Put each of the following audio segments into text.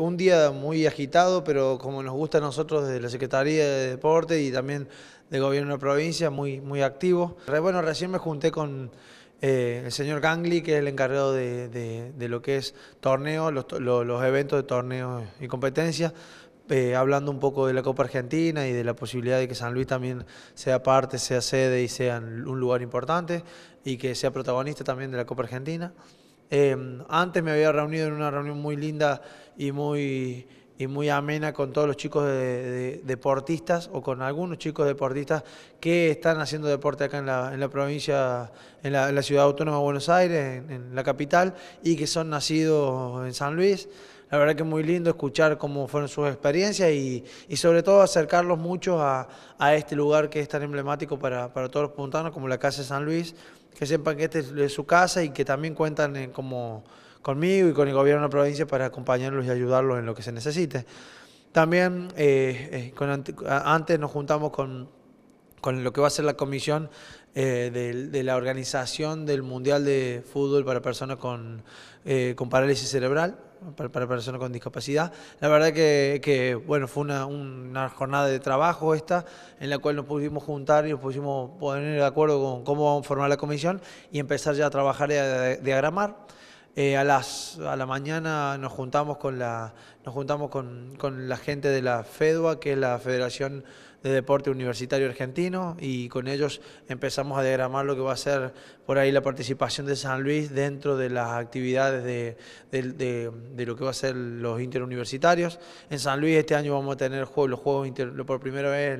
un día muy agitado, pero como nos gusta a nosotros desde la Secretaría de Deporte y también del Gobierno de la provincia, muy, muy activo. Bueno, recién me junté con eh, el señor Gangli, que es el encargado de, lo que es torneo, los, eventos de torneo y competencia, eh, hablando un poco de la Copa Argentina y de la posibilidad de que San Luis también sea parte, sea sede y sea un lugar importante y que sea protagonista también de la Copa Argentina. Em, antes me había reunido en una reunión muy linda y muy, y muy amena con todos los chicos de, deportistas o con algunos chicos deportistas que están haciendo deporte acá en la, provincia, en la, ciudad autónoma de Buenos Aires, en, la capital, y que son nacidos en San Luis la verdad que es muy lindo escuchar cómo fueron sus experiencias y, sobre todo acercarlos mucho a, este lugar que es tan emblemático para, para todos los puntanos como la Casa de San Luis, que sepan que este es su casa y que también cuentan como conmigo y con el gobierno de la provincia para acompañarlos y ayudarlos en lo que se necesite. También eh, eh, antes nos juntamos con, con, lo que va a ser la comisión eh, de, la organización del Mundial de Fútbol para personas con parálisis cerebral, para, personas con discapacidad. La verdad que, bueno, fue una, jornada de trabajo esta, en la cual nos pudimos juntar y nos pudimos poner de acuerdo con cómo vamos a formar la comisión y empezar ya a trabajar y a diagramar. Eh, a, las, a la mañana nos juntamos con la nos juntamos con, la gente de la FEDUA, que es la Federación de Deporte Universitario Argentino, y con ellos empezamos a diagramar lo que va a ser por ahí la participación de San Luis dentro de las actividades de, lo que va a ser los interuniversitarios. En San Luis este año vamos a tener juegos, los juegos inter, por primera vez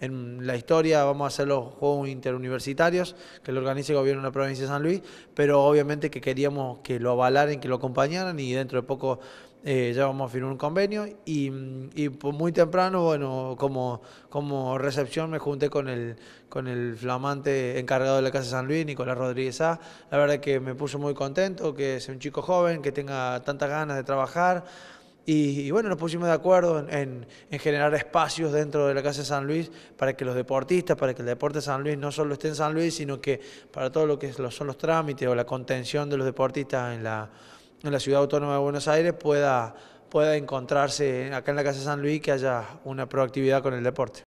en, la historia, vamos a hacer los juegos interuniversitarios que lo organiza el gobierno de la provincia de San Luis, pero obviamente que queríamos que lo avalaran, que lo acompañaran y dentro de poco eh, ya vamos a firmar un convenio y, y pues muy temprano, bueno, como, como recepción me junté con el, con el flamante encargado de la Casa San Luis, Nicolás Rodríguez A. La verdad que me puso muy contento, que es un chico joven, que tenga tantas ganas de trabajar. Y, bueno, nos pusimos de acuerdo en, en, generar espacios dentro de la Casa de San Luis para que los deportistas, para que el deporte San Luis no solo esté en San Luis, sino que para todo lo que son los trámites o la contención de los deportistas en la, en la ciudad autónoma de Buenos Aires pueda, pueda encontrarse acá en la Casa San Luis que haya una proactividad con el deporte.